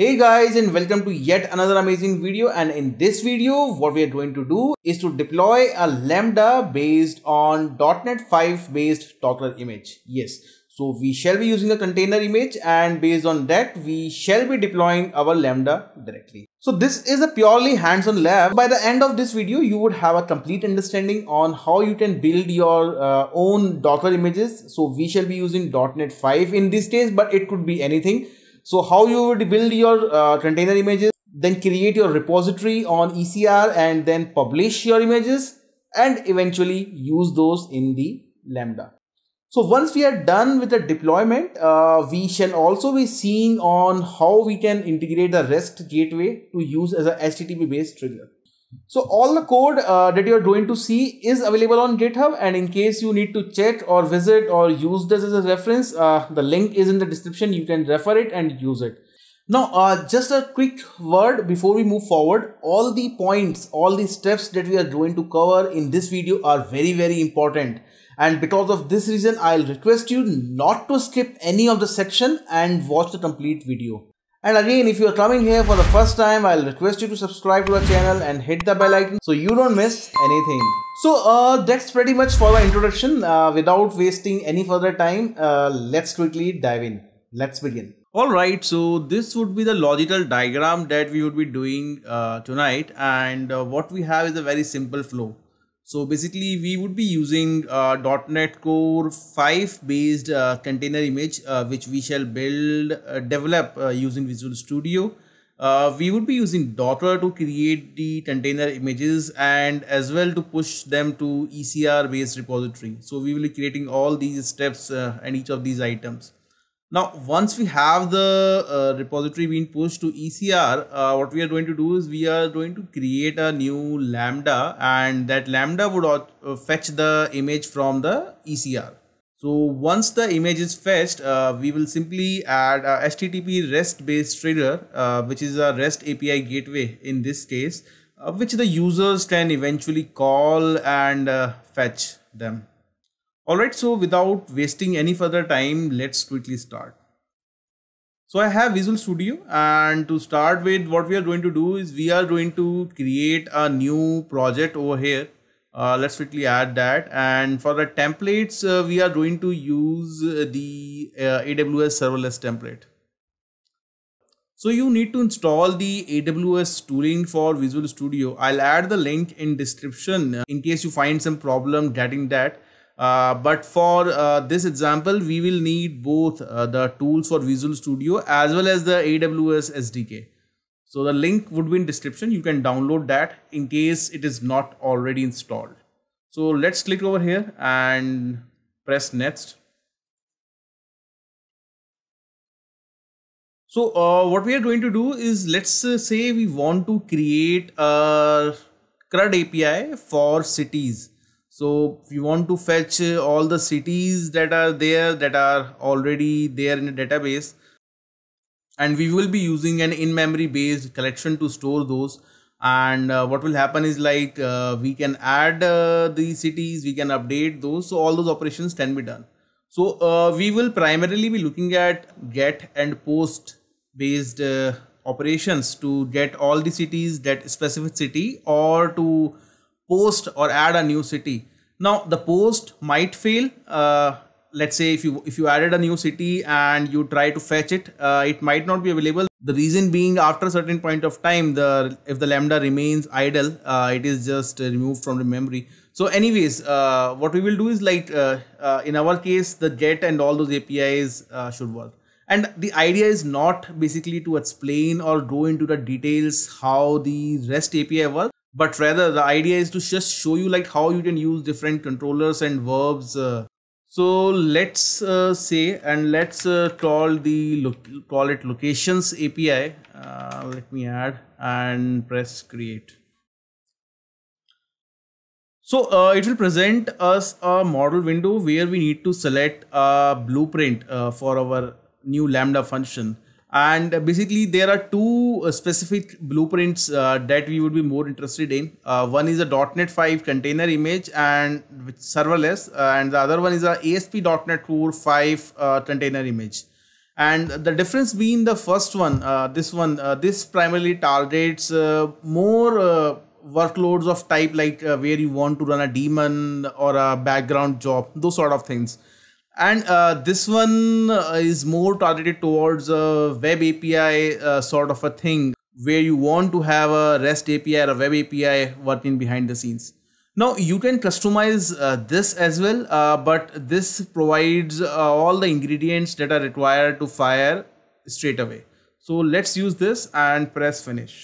Hey guys and welcome to yet another amazing video and in this video what we are going to do is to deploy a lambda based on .NET 5 based Docker image. Yes, so we shall be using a container image and based on that we shall be deploying our lambda directly. So this is a purely hands-on lab. By the end of this video you would have a complete understanding on how you can build your uh, own Docker images. So we shall be using .NET 5 in this case but it could be anything so how you would build your uh, container images, then create your repository on ECR and then publish your images and eventually use those in the Lambda. So once we are done with the deployment, uh, we shall also be seeing on how we can integrate the REST gateway to use as a HTTP based trigger. So all the code uh, that you're going to see is available on GitHub and in case you need to check or visit or use this as a reference, uh, the link is in the description. You can refer it and use it. Now, uh, just a quick word before we move forward. All the points, all the steps that we are going to cover in this video are very, very important. And because of this reason, I'll request you not to skip any of the section and watch the complete video. And again, if you are coming here for the first time, I'll request you to subscribe to our channel and hit the bell icon so you don't miss anything. So uh, that's pretty much for the introduction. Uh, without wasting any further time, uh, let's quickly dive in. Let's begin. Alright, so this would be the logical diagram that we would be doing uh, tonight and uh, what we have is a very simple flow. So basically we would be using uh, .NET Core 5 based uh, container image uh, which we shall build, uh, develop uh, using Visual Studio. Uh, we would be using Docker to create the container images and as well to push them to ECR based repository. So we will be creating all these steps and each of these items. Now, once we have the uh, repository being pushed to ECR, uh, what we are going to do is we are going to create a new Lambda and that Lambda would uh, fetch the image from the ECR. So once the image is fetched, uh, we will simply add a HTTP REST based trigger, uh, which is a REST API gateway in this case, uh, which the users can eventually call and fetch them. Alright, so without wasting any further time, let's quickly start. So I have Visual Studio and to start with what we are going to do is we are going to create a new project over here. Uh, let's quickly add that and for the templates uh, we are going to use the uh, AWS serverless template. So you need to install the AWS tooling for Visual Studio. I'll add the link in description uh, in case you find some problem getting that uh, but for uh, this example, we will need both uh, the tools for Visual Studio as well as the AWS SDK. So the link would be in description. You can download that in case it is not already installed. So let's click over here and press next. So uh, what we are going to do is let's uh, say we want to create a CRUD API for cities so if you want to fetch all the cities that are there that are already there in the database and we will be using an in-memory based collection to store those and uh, what will happen is like uh, we can add uh, the cities we can update those so all those operations can be done so uh, we will primarily be looking at get and post based uh, operations to get all the cities that specific city or to post or add a new city. Now the post might fail. Uh, let's say if you if you added a new city and you try to fetch it, uh, it might not be available. The reason being after a certain point of time, the if the lambda remains idle, uh, it is just removed from the memory. So anyways, uh, what we will do is like uh, uh, in our case, the get and all those APIs should work. And the idea is not basically to explain or go into the details how the REST API works, but rather the idea is to just show you like how you can use different controllers and verbs uh, so let's uh, say and let's uh, call the call it locations api uh, let me add and press create so uh, it will present us a model window where we need to select a blueprint uh, for our new lambda function and basically there are two uh, specific blueprints uh, that we would be more interested in uh, one is a .NET 5 container image and serverless uh, and the other one is a ASP.NET Core 5 uh, container image and the difference being the first one this one this primarily targets more workloads of type like where you want to run a daemon or a background job those sort of things and uh, this one uh, is more targeted towards a web api uh, sort of a thing where you want to have a rest api or a web api working behind the scenes now you can customize uh, this as well uh, but this provides uh, all the ingredients that are required to fire straight away so let's use this and press finish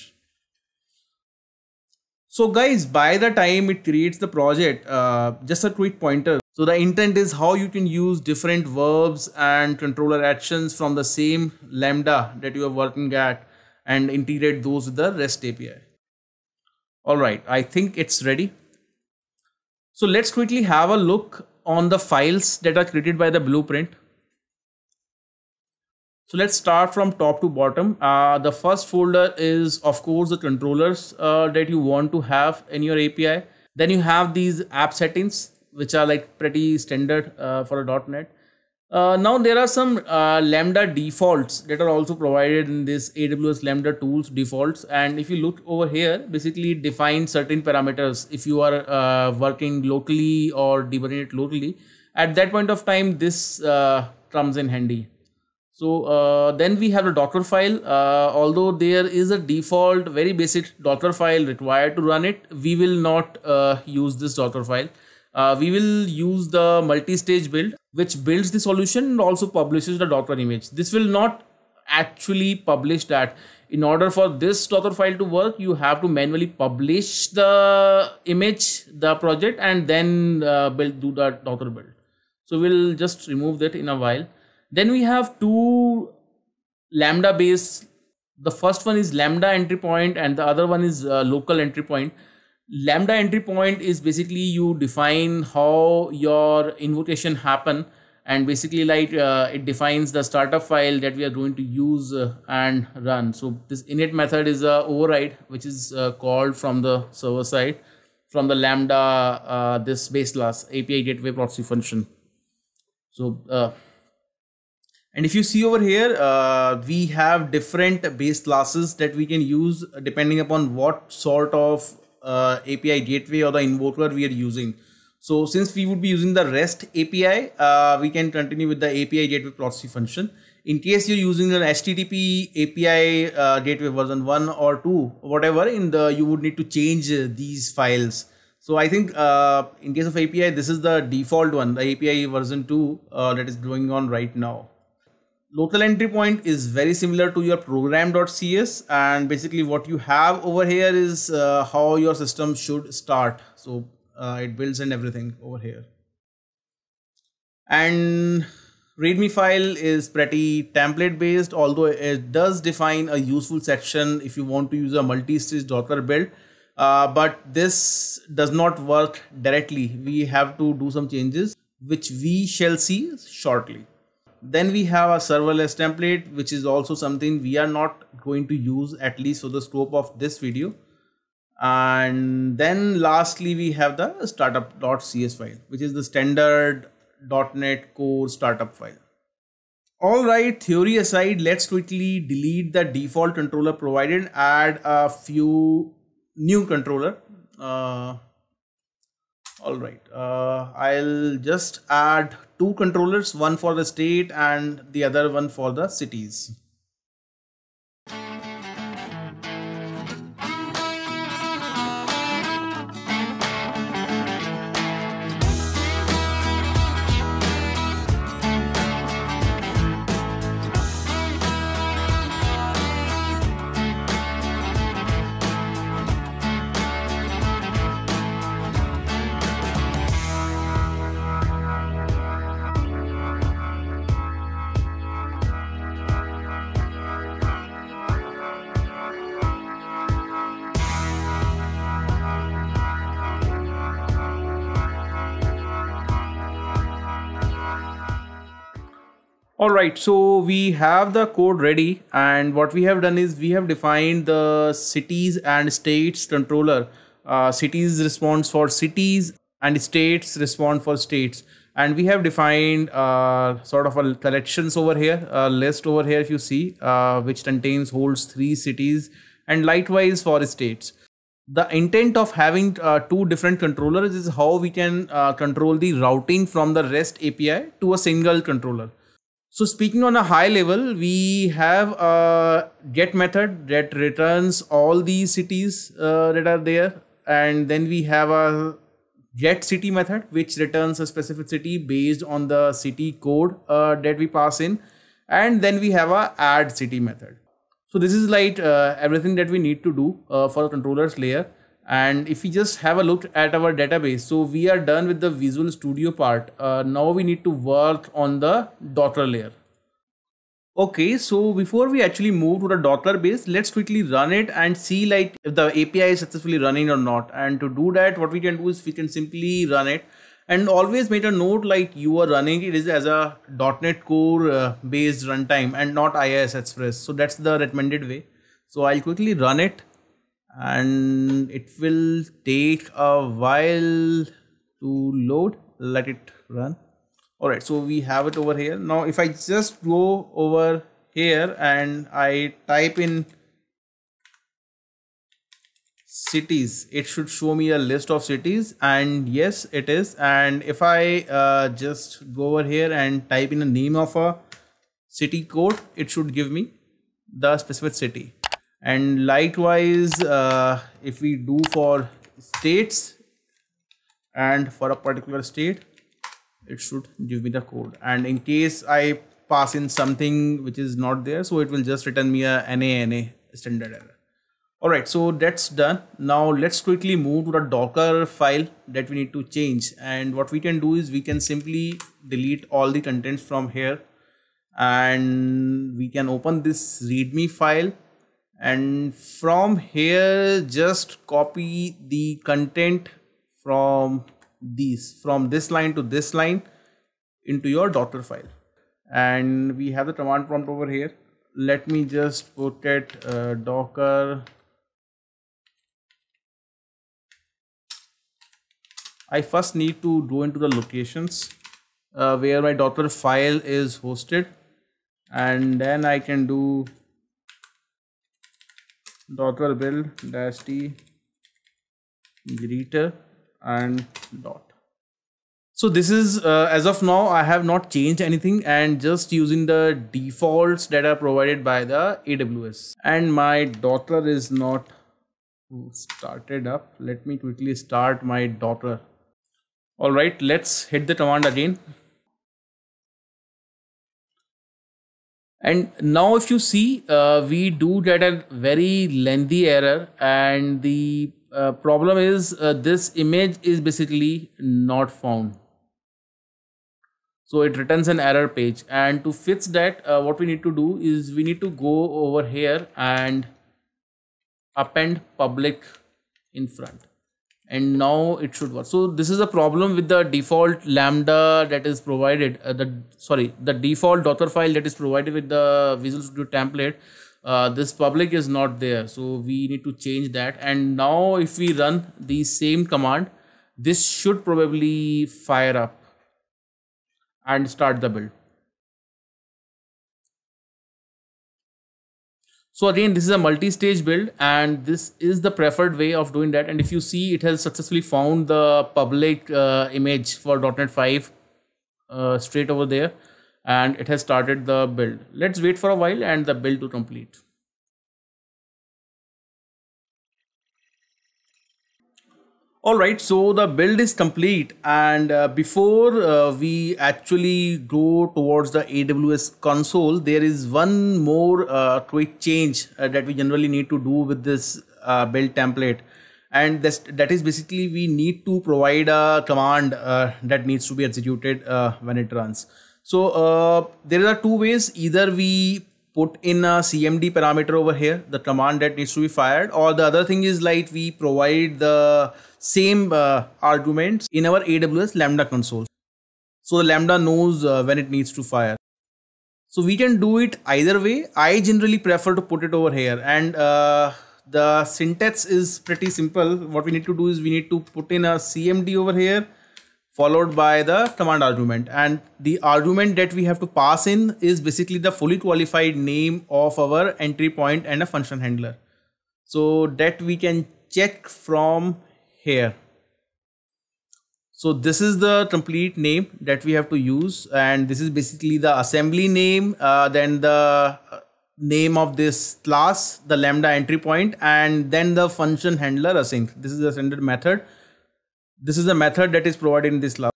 so guys by the time it creates the project just a quick pointer so the intent is how you can use different verbs and controller actions from the same lambda that you are working at and integrate those with the REST API. All right, I think it's ready. So let's quickly have a look on the files that are created by the blueprint. So let's start from top to bottom. Uh, the first folder is of course the controllers uh, that you want to have in your API. Then you have these app settings which are like pretty standard uh, for a .NET. Uh, now there are some uh, Lambda defaults that are also provided in this AWS Lambda tools defaults. And if you look over here, basically it defines certain parameters if you are uh, working locally or debugging it locally. At that point of time, this uh, comes in handy. So uh, then we have a Docker file. Uh, although there is a default, very basic Docker file required to run it, we will not uh, use this Docker file uh, we will use the multi-stage build which builds the solution and also publishes the docker image this will not actually publish that in order for this docker file to work you have to manually publish the image the project and then uh, build do the docker build so we'll just remove that in a while then we have two lambda based the first one is lambda entry point and the other one is uh, local entry point lambda entry point is basically you define how your invocation happen and basically like uh, it defines the startup file that we are going to use uh, and run so this init method is a override which is uh, called from the server side from the lambda uh, this base class api gateway proxy function so uh, and if you see over here uh, we have different base classes that we can use depending upon what sort of uh, API gateway or the invoker we are using. So since we would be using the REST API, uh, we can continue with the API gateway proxy function. In case you're using an HTTP API uh, gateway version 1 or 2, whatever, in the you would need to change uh, these files. So I think uh, in case of API, this is the default one, the API version 2 uh, that is going on right now local entry point is very similar to your program.cs and basically what you have over here is uh, how your system should start so uh, it builds and everything over here and readme file is pretty template based although it does define a useful section if you want to use a multi-stage docker build uh, but this does not work directly we have to do some changes which we shall see shortly then we have a serverless template which is also something we are not going to use at least for the scope of this video and then lastly we have the startup.cs file which is the standard .NET core startup file. Alright theory aside let's quickly delete the default controller provided add a few new controller. Uh, Alright uh, I'll just add two controllers, one for the state and the other one for the cities. Alright, so we have the code ready and what we have done is we have defined the cities and states controller. Uh, cities response for cities and states respond for states. And we have defined uh, sort of a collections over here, a list over here if you see, uh, which contains holds three cities and likewise for states. The intent of having uh, two different controllers is how we can uh, control the routing from the REST API to a single controller. So speaking on a high level, we have a get method that returns all the cities uh, that are there. And then we have a get city method, which returns a specific city based on the city code uh, that we pass in. And then we have a add city method. So this is like uh, everything that we need to do uh, for the controllers layer and if we just have a look at our database so we are done with the visual studio part uh, now we need to work on the docker layer okay so before we actually move to the docker base let's quickly run it and see like if the api is successfully running or not and to do that what we can do is we can simply run it and always make a note like you are running it is as a .NET Core uh, based runtime and not IIS Express. So that's the recommended way. So I'll quickly run it and it will take a while to load let it run all right so we have it over here now if i just go over here and i type in cities it should show me a list of cities and yes it is and if i uh, just go over here and type in the name of a city code it should give me the specific city and likewise uh, if we do for states and for a particular state it should give me the code and in case I pass in something which is not there so it will just return me a NANA standard error. Alright so that's done now let's quickly move to the docker file that we need to change and what we can do is we can simply delete all the contents from here and we can open this readme file and from here just copy the content from these from this line to this line into your docker file and we have the command prompt over here let me just put it uh, docker i first need to go into the locations uh, where my docker file is hosted and then i can do docker build dash t greeter and dot so this is uh, as of now i have not changed anything and just using the defaults that are provided by the aws and my docker is not started up let me quickly start my docker all right let's hit the command again And now if you see, uh, we do get a very lengthy error and the uh, problem is uh, this image is basically not found. So it returns an error page and to fix that, uh, what we need to do is we need to go over here and append public in front and now it should work so this is a problem with the default lambda that is provided uh, the sorry the default docker file that is provided with the visual studio template uh, this public is not there so we need to change that and now if we run the same command this should probably fire up and start the build So again, this is a multi-stage build and this is the preferred way of doing that. And if you see, it has successfully found the public uh, image for .NET 5 uh, straight over there and it has started the build. Let's wait for a while and the build to complete. All right, so the build is complete and uh, before uh, we actually go towards the AWS console, there is one more uh, quick change uh, that we generally need to do with this uh, build template. And this, that is basically we need to provide a command uh, that needs to be executed when it runs. So there are two ways, either we put in a CMD parameter over here, the command that needs to be fired, or the other thing is like we provide the same uh, arguments in our AWS Lambda console. So the Lambda knows uh, when it needs to fire. So we can do it either way. I generally prefer to put it over here and uh, the syntax is pretty simple. What we need to do is we need to put in a CMD over here followed by the command argument and the argument that we have to pass in is basically the fully qualified name of our entry point and a function handler so that we can check from here so this is the complete name that we have to use and this is basically the assembly name uh, then the uh, name of this class the lambda entry point and then the function handler async this is the standard method this is the method that is provided in this class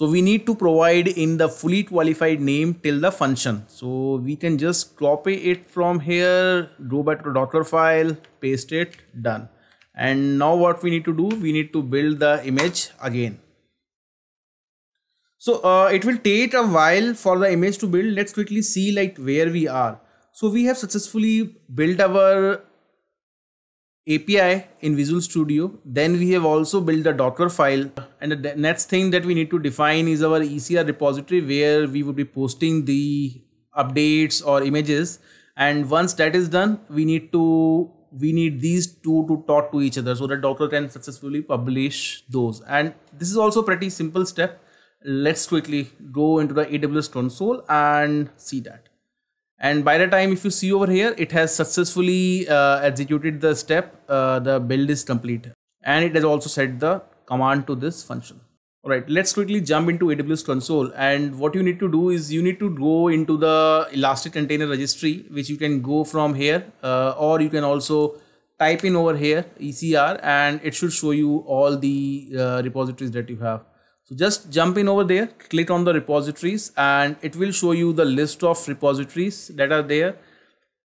so we need to provide in the fully qualified name till the function. So we can just copy it from here, go back to Docker file, paste it, done and now what we need to do we need to build the image again so uh, it will take a while for the image to build let's quickly see like where we are so we have successfully built our API in Visual Studio. Then we have also built the Docker file. And the next thing that we need to define is our ECR repository where we would be posting the updates or images. And once that is done, we need to we need these two to talk to each other so that Docker can successfully publish those. And this is also pretty simple step. Let's quickly go into the AWS console and see that. And by the time if you see over here, it has successfully uh, executed the step. Uh, the build is complete and it has also set the command to this function. Alright, let's quickly jump into AWS console and what you need to do is you need to go into the Elastic Container Registry which you can go from here uh, or you can also type in over here ECR and it should show you all the uh, repositories that you have. So just jump in over there, click on the repositories and it will show you the list of repositories that are there.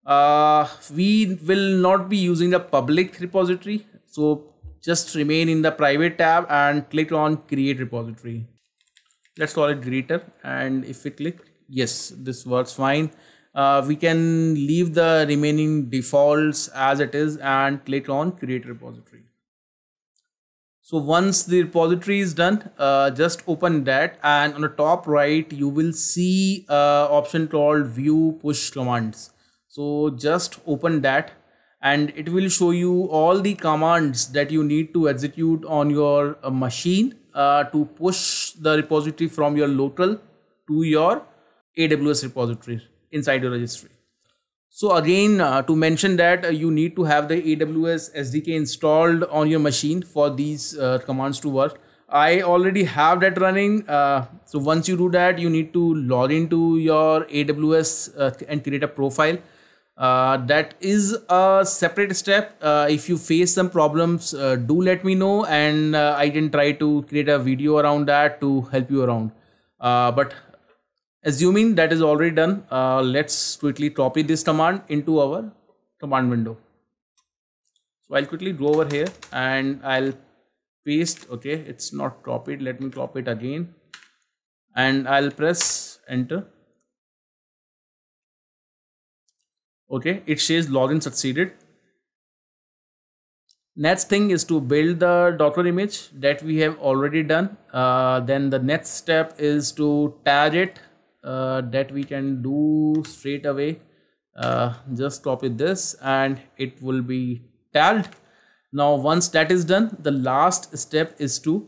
Uh, we will not be using the public repository. So just remain in the private tab and click on create repository let's call it greeter and if we click yes this works fine uh, we can leave the remaining defaults as it is and click on create repository so once the repository is done uh, just open that and on the top right you will see a uh, option called view push commands so just open that and it will show you all the commands that you need to execute on your uh, machine uh, to push the repository from your local to your AWS repository inside your registry. So again, uh, to mention that uh, you need to have the AWS SDK installed on your machine for these uh, commands to work. I already have that running. so once you do that, you need to log into your AWS and create a profile uh, that is a separate step uh, if you face some problems uh, do let me know and uh, i can try to create a video around that to help you around uh, but assuming that is already done uh, let's quickly copy this command into our command window so i'll quickly go over here and i'll paste okay it's not copied let me copy it again and i'll press enter okay it says login succeeded next thing is to build the docker image that we have already done uh, then the next step is to tag it uh, that we can do straight away uh, just copy this and it will be tagged now once that is done the last step is to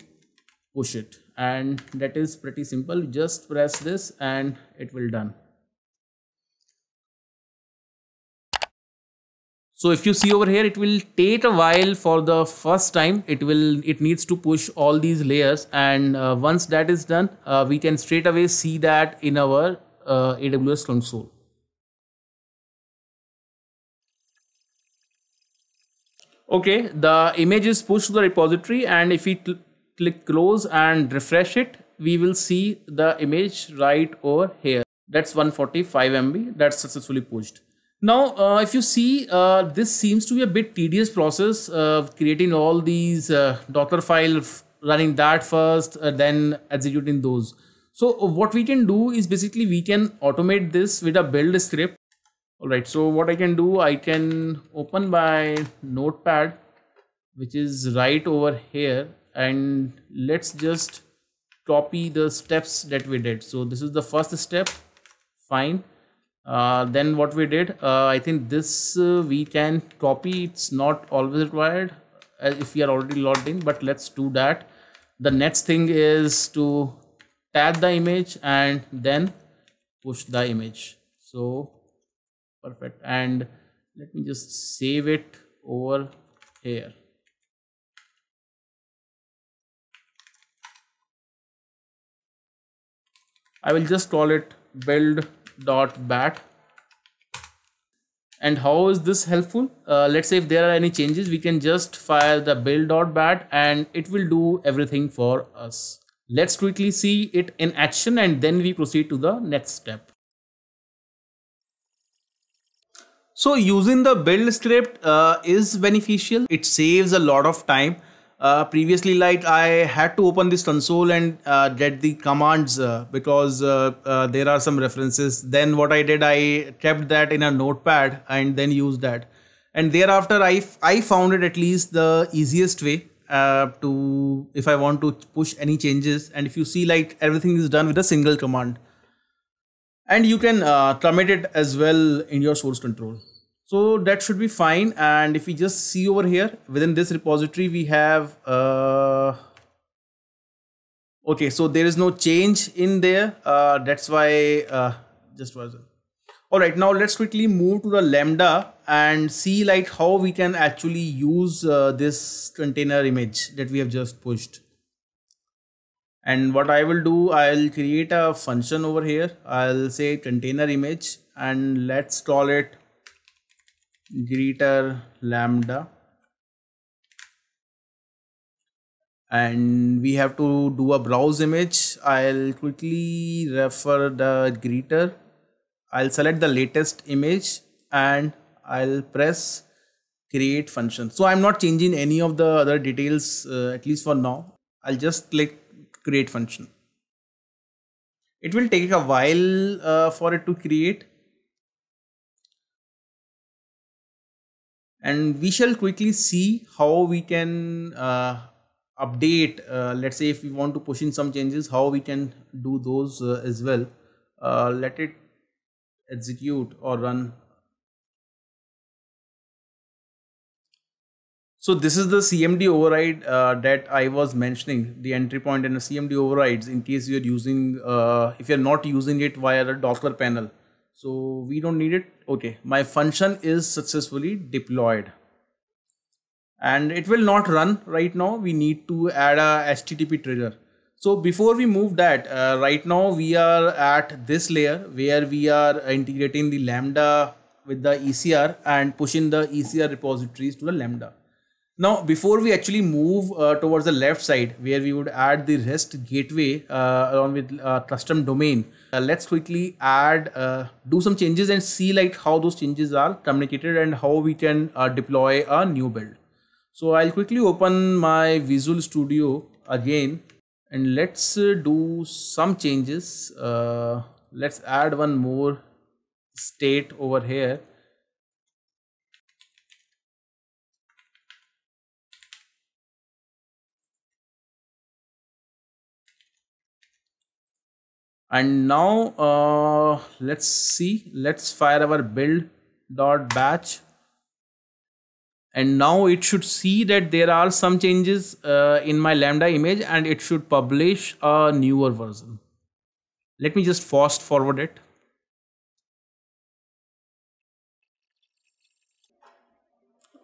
push it and that is pretty simple just press this and it will done So if you see over here, it will take a while for the first time. It will, it needs to push all these layers. And uh, once that is done, uh, we can straight away see that in our uh, AWS console. Okay, the image is pushed to the repository and if we click close and refresh it, we will see the image right over here. That's 145 MB that's successfully pushed. Now, uh, if you see, uh, this seems to be a bit tedious process of creating all these uh, Docker files, running that first, uh, then executing those. So uh, what we can do is basically we can automate this with a build script. All right, so what I can do, I can open my notepad, which is right over here. And let's just copy the steps that we did. So this is the first step, fine uh, then what we did uh, i think this uh, we can copy it's not always required uh, if we are already logged in but let's do that the next thing is to tag the image and then push the image so perfect and let me just save it over here i will just call it build dot bat and how is this helpful uh, let's say if there are any changes we can just fire the build dot bat and it will do everything for us let's quickly see it in action and then we proceed to the next step so using the build script uh, is beneficial it saves a lot of time uh, previously like I had to open this console and uh, get the commands uh, because uh, uh, there are some references. Then what I did, I kept that in a notepad and then used that. And thereafter, I, I found it at least the easiest way to if I want to push any changes. And if you see like everything is done with a single command. And you can commit it as well in your source control. So that should be fine. And if we just see over here, within this repository, we have, uh, okay, so there is no change in there. Uh, that's why, uh, just was all right now let's quickly move to the lambda and see like how we can actually use uh, this container image that we have just pushed and what i will do i'll create a function over here i'll say container image and let's call it greater lambda and we have to do a browse image i'll quickly refer the greeter i'll select the latest image and i'll press create function so i'm not changing any of the other details uh, at least for now i'll just click create function it will take a while uh, for it to create and we shall quickly see how we can uh, update uh, let's say if we want to push in some changes how we can do those uh, as well uh, let it execute or run so this is the cmd override uh, that i was mentioning the entry point and the cmd overrides in case you're using uh, if you're not using it via the docker panel so we don't need it okay my function is successfully deployed and it will not run right now we need to add a http trigger so before we move that uh, right now we are at this layer where we are integrating the lambda with the ecr and pushing the ecr repositories to the lambda now, before we actually move uh, towards the left side where we would add the REST gateway uh, along with uh, custom domain, uh, let's quickly add, uh, do some changes and see like how those changes are communicated and how we can uh, deploy a new build. So I'll quickly open my Visual Studio again and let's do some changes. let's add one more state over here and now uh, let's see let's fire our build dot batch and now it should see that there are some changes uh, in my lambda image and it should publish a newer version let me just fast forward it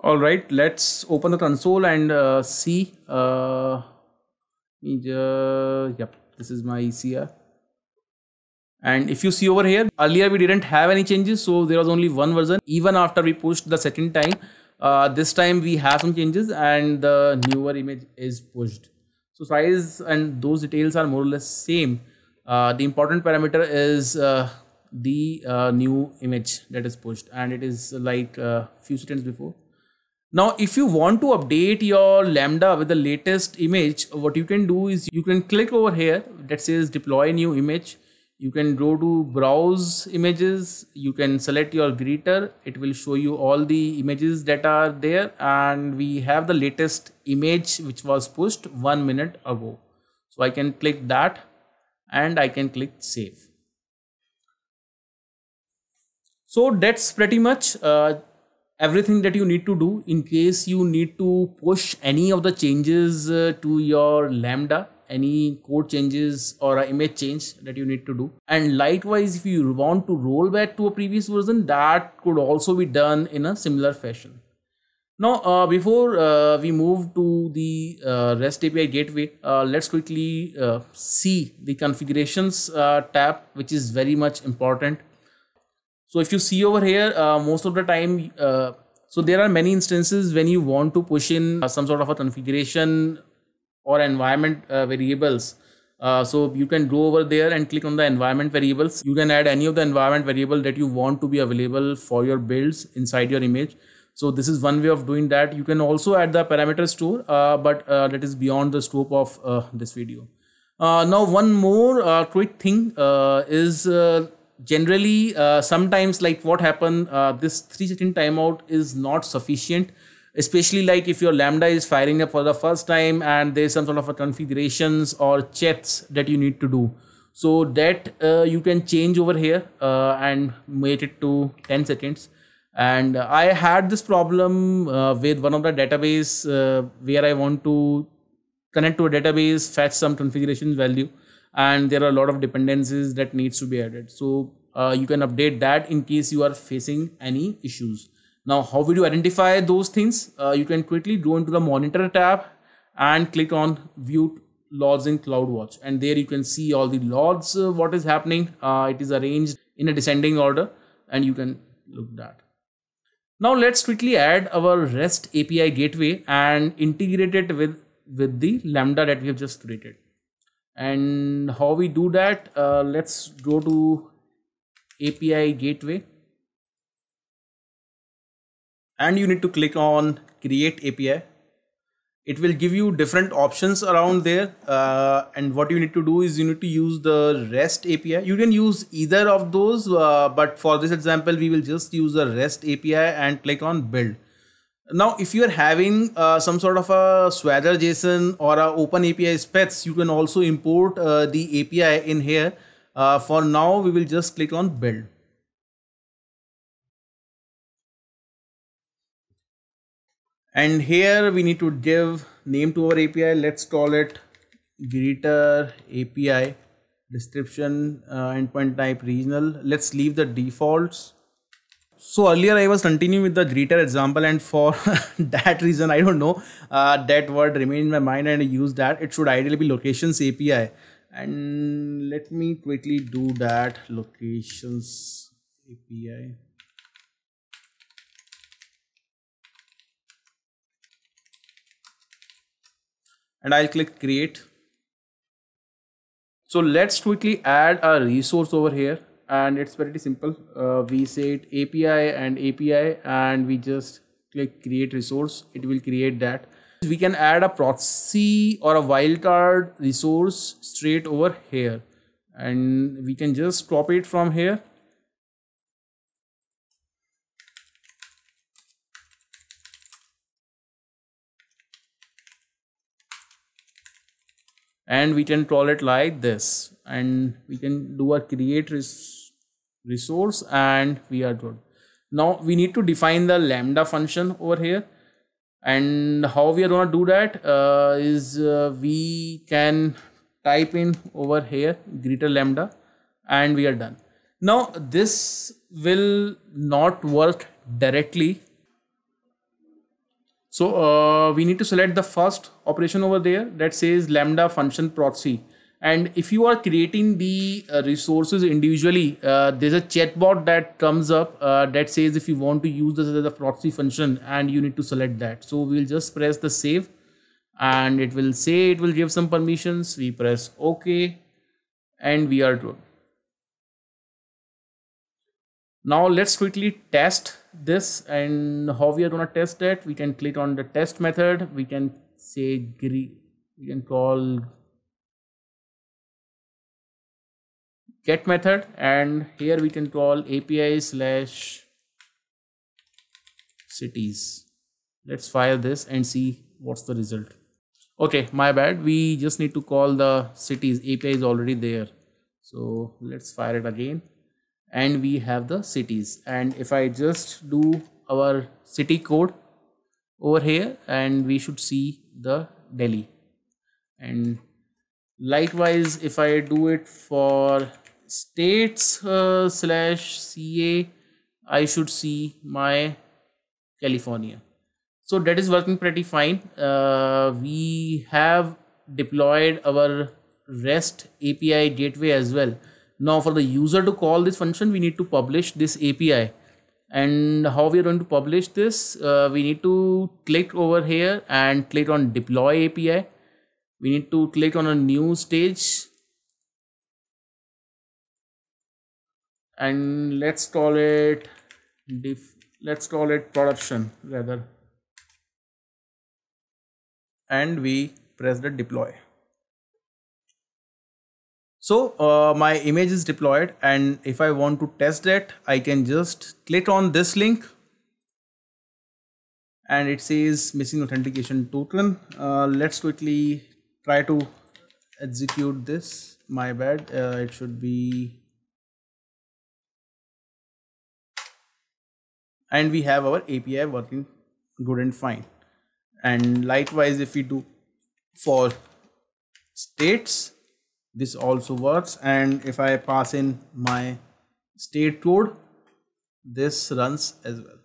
all right let's open the console and uh, see uh, yep this is my ecr and if you see over here, earlier we didn't have any changes. So there was only one version. Even after we pushed the second time, uh, this time we have some changes and the newer image is pushed. So size and those details are more or less same. Uh, the important parameter is uh, the uh, new image that is pushed and it is like a uh, few seconds before. Now, if you want to update your Lambda with the latest image, what you can do is you can click over here that says deploy new image you can go to browse images you can select your greeter it will show you all the images that are there and we have the latest image which was pushed one minute ago so i can click that and i can click save so that's pretty much uh, everything that you need to do in case you need to push any of the changes uh, to your lambda any code changes or image change that you need to do and likewise if you want to roll back to a previous version that could also be done in a similar fashion now uh, before uh, we move to the uh, REST API gateway, uh, let's quickly uh, see the configurations uh, tab which is very much important. So if you see over here, most of the time, so there are many instances when you want to push in some sort of a configuration or environment uh, variables. Uh, so you can go over there and click on the environment variables. You can add any of the environment variable that you want to be available for your builds inside your image. So this is one way of doing that. You can also add the parameter store, uh, but uh, that is beyond the scope of uh, this video. Uh, now one more uh, quick thing uh, is generally sometimes like what happened, this 3 second timeout is not sufficient especially like if your lambda is firing up for the first time and there's some sort of a configurations or checks that you need to do so that uh, you can change over here uh, and wait it to 10 seconds and i had this problem uh, with one of the database uh, where i want to connect to a database fetch some configuration value and there are a lot of dependencies that needs to be added so uh, you can update that in case you are facing any issues now, how will you identify those things? Uh, you can quickly go into the monitor tab and click on view logs in CloudWatch. And there you can see all the logs, uh, what is happening. Uh, it is arranged in a descending order and you can look that. Now let's quickly add our REST API gateway and integrate it with, with the Lambda that we have just created. And how we do that, uh, let's go to API gateway and you need to click on create API. It will give you different options around there. Uh, and what you need to do is you need to use the REST API. You can use either of those, uh, but for this example, we will just use the REST API and click on build. Now, if you are having uh, some sort of a Swagger JSON or a Open API specs, you can also import uh, the API in here. Uh, for now, we will just click on build. and here we need to give name to our API let's call it greeter API description uh, endpoint type regional let's leave the defaults so earlier I was continuing with the greeter example and for that reason I don't know uh, that word remained in my mind and I used that it should ideally be locations API and let me quickly do that locations API and I'll click create. So let's quickly add a resource over here and it's pretty simple. Uh, we say API and API and we just click create resource. It will create that. We can add a proxy or a wildcard resource straight over here and we can just copy it from here and we can call it like this and we can do a create res resource and we are good now we need to define the lambda function over here and how we are going to do that uh, is uh, we can type in over here greater lambda and we are done now this will not work directly so uh, we need to select the first operation over there that says lambda function proxy. And if you are creating the uh, resources individually, uh, there's a chatbot that comes up uh, that says if you want to use this as a proxy function and you need to select that. So we'll just press the save and it will say it will give some permissions. We press OK and we are good. Now let's quickly test this and how we are going to test it we can click on the test method we can say we can call get method and here we can call api slash cities let's fire this and see what's the result okay my bad we just need to call the cities api is already there so let's fire it again and we have the cities and if I just do our city code over here and we should see the Delhi and likewise if I do it for states uh, slash CA I should see my California so that is working pretty fine uh, we have deployed our REST API gateway as well now for the user to call this function, we need to publish this API. And how we are going to publish this, uh, we need to click over here and click on deploy API. We need to click on a new stage. And let's call it, def let's call it production rather. And we press the deploy. So uh, my image is deployed and if I want to test that, I can just click on this link and it says missing authentication token. Uh, let's quickly try to execute this. My bad, uh, it should be. And we have our API working good and fine. And likewise, if we do for states, this also works and if I pass in my state code this runs as well.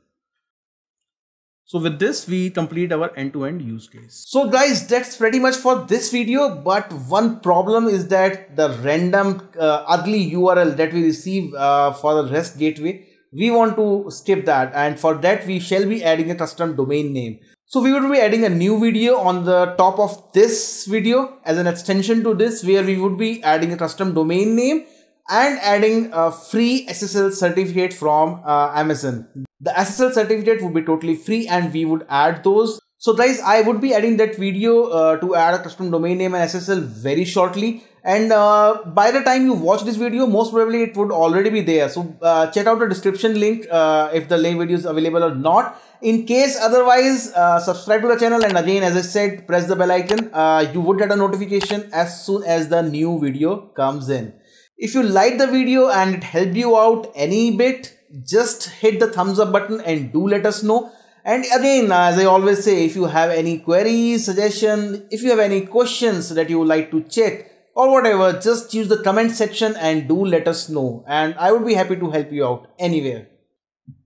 So with this, we complete our end-to-end -end use case. So guys, that's pretty much for this video. But one problem is that the random uh, ugly URL that we receive uh, for the REST gateway, we want to skip that. And for that, we shall be adding a custom domain name. So we would be adding a new video on the top of this video as an extension to this where we would be adding a custom domain name and adding a free SSL certificate from uh, Amazon. The SSL certificate would be totally free and we would add those. So guys, I would be adding that video uh, to add a custom domain name and SSL very shortly and uh, by the time you watch this video most probably it would already be there so uh, check out the description link uh, if the link video is available or not in case otherwise uh, subscribe to the channel and again as i said press the bell icon uh, you would get a notification as soon as the new video comes in if you like the video and it helped you out any bit just hit the thumbs up button and do let us know and again, uh, as I always say, if you have any queries, suggestion, if you have any questions that you would like to check, or whatever, just use the comment section and do let us know. And I would be happy to help you out anywhere.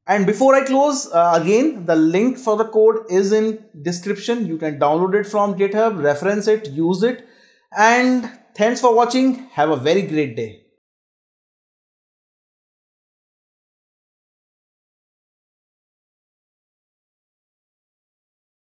And before I close, uh, again, the link for the code is in description. You can download it from GitHub, reference it, use it. And thanks for watching. Have a very great day.